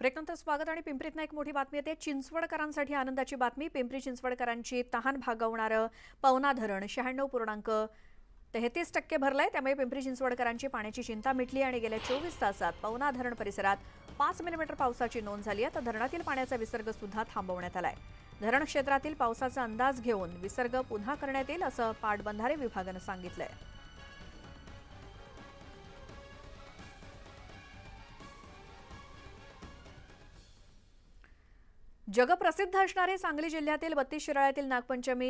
ब्रेकनंतर स्वागत आणि पिंपरीतनं एक मोठी बातमी येते चिंचवडकरांसाठी आनंदाची बातमी पिंपरी चिंचवडकरांची तहान भागवणारं पवना धरण शहाण्णव पूर्णांक तेहतीस टक्के भरलंय त्यामुळे पिंपरी चिंचवडकरांची पाण्याची चिंता मिटली आणि गेल्या चोवीस तासात पवना धरण परिसरात पाच मिलीमीटर पावसाची नोंद झाली आहे तर धरणातील पाण्याचा विसर्ग सुद्धा थांबवण्यात आलाय धरण क्षेत्रातील पावसाचा अंदाज घेऊन विसर्ग पुन्हा करण्यात येईल असं पाटबंधारे विभागानं सांगितलंय जगप्रसिद्ध असणारे सांगली जिल्ह्यातील बत्तीस शिराळ्यातील नागपंचमी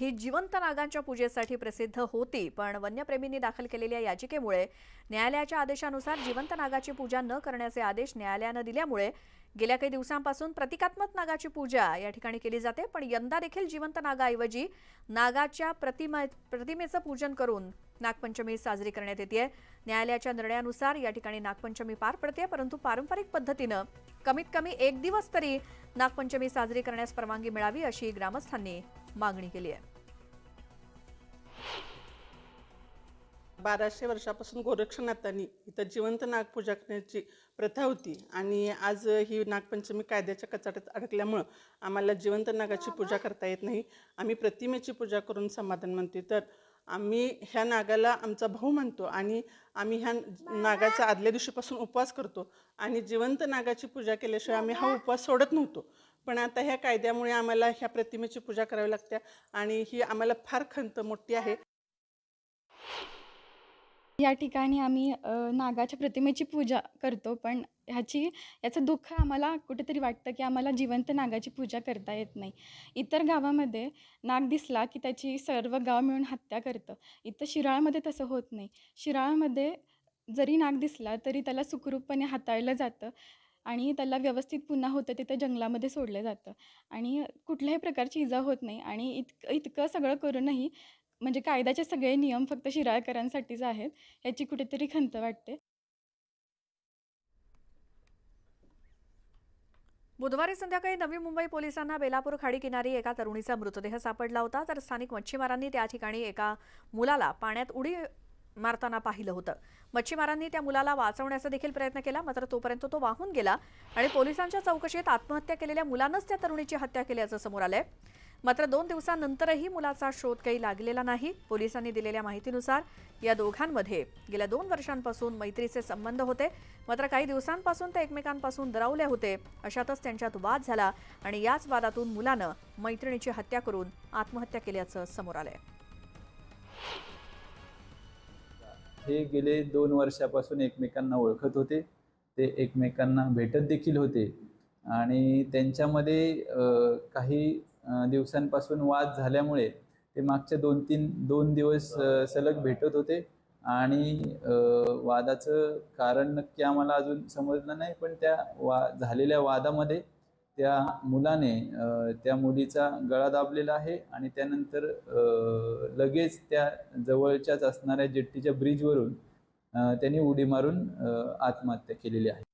ही जिवंत नागांच्या पूजेसाठी प्रसिद्ध होती पण वन्यप्रेमींनी दाखल केलेल्या याचिकेमुळे न्यायालयाच्या आदेशानुसार जिवंत नागाची पूजा न करण्याचे आदेश न्यायालयानं दिल्यामुळे गेल्या काही दिवसांपासून प्रतिकात्मक नागाची पूजा या ठिकाणी केली जाते पण यंदा देखील जिवंत नागाऐवजी नागाच्या प्रतिमा प्रतिमेचं पूजन करून नागपंचमी साजरी करण्यात येते न्यायालयाच्या निर्णयानुसार या ठिकाणी नागपंचमी पार पडते परंतु पारंपरिक पद्धतीनं कमीत कमी एक दिवस तरी नागपंचमी साजरी करण्यास परवानगी मिळावी अशी ग्रामस्थांनी मागणी केली आहे बाराशे वर्षापासून गोरक्षनाथांनी इथं जिवंत नागपूजा करण्याची प्रथा होती आणि आज ही नागपंचमी कायद्याच्या कचाट्यात अडकल्यामुळं आम्हाला जिवंत नागाची पूजा करता येत नाही आम्ही प्रतिमेची पूजा करून समाधान मानतो तर आम्ही ह्या नागाला आमचा भाऊ मानतो आणि आम्ही ह्या नागाचा आदल्या दिवशीपासून उपवास करतो आणि जिवंत नागाची पूजा केल्याशिवाय आम्ही हा उपवास सोडत नव्हतो पण आता ह्या कायद्यामुळे आम्हाला ह्या प्रतिमेची पूजा करावी लागते आणि ही आम्हाला फार खंत मोठी आहे या ठिकाणी आम्ही नागाच्या प्रतिमेची पूजा करतो पण ह्याची याचं दुःख आम्हाला कुठेतरी वाटतं की आम्हाला जिवंत नागाची पूजा करता येत नाही इतर गावामध्ये नाग दिसला की त्याची सर्व गाव मिळून हत्या करतं इथं शिराळामध्ये तसं होत नाही शिराळामध्ये जरी नाग दिसला तरी त्याला सुखरूपपणे हाताळलं जातं आणि त्याला व्यवस्थित पुन्हा होतं तिथं जंगलामध्ये सोडलं जातं आणि कुठल्याही प्रकारची इजा होत नाही आणि इतकं इतकं सगळं करूनही म्हणजे कायद्याचे सगळे नियम फक्त शिराळकरांसाठीच आहेत याची कुठेतरी खंत वाटते बुधवारी संध्याकाळी नवी मुंबई पोलिसांना बेलापूर खाडी किनारी एका तरुणीचा मृतदेह सापडला होता तर स्थानिक मच्छीमारांनी त्या ठिकाणी एका मुलाला पाण्यात उडी मारताना पाहिलं होतं मच्छीमारांनी त्या मुलाला वाचवण्याचा देखील प्रयत्न केला मात्र तोपर्यंत तो वाहून गेला आणि पोलिसांच्या चौकशीत आत्महत्या केलेल्या मुलानंच त्या तरुणीची हत्या केल्याचं समोर आलंय मात्र दोन दिवसांनंतरही मुलाचा शोध काही लागलेला नाही पोलिसांनी दिलेल्या माहितीनुसार या दोघांमध्ये गेल्या दोन वर्षांपासून मैत्रीचे संबंध होते मात्र काही दिवसांपासून ते एकमेकांपासून दरावले होते अशातच त्यांच्यात वाद झाला आणि याच वादातून मुलानं मैत्रिणीची हत्या करून आत्महत्या केल्याचं समोर आलंय हे गेले दोन वर्षापासून एकमेकांना ओळखत होते ते एकमेकांना भेटत देखील होते आणि त्यांच्यामध्ये काही दिवसांपासून वाद झाल्यामुळे ते मागच्या दोन तीन दोन दिवस सलग भेटत होते आणि वादाचं कारण नक्की आम्हाला अजून समजलं नाही पण त्या वा झालेल्या वादामध्ये त्या मुलाने त्या मुलीचा गळा दाबलेला आहे आणि त्यानंतर लगेच त्या जवळच्याच असणाऱ्या जेट्टीच्या ब्रिजवरून त्यांनी उडी मारून आत्महत्या केलेली आहे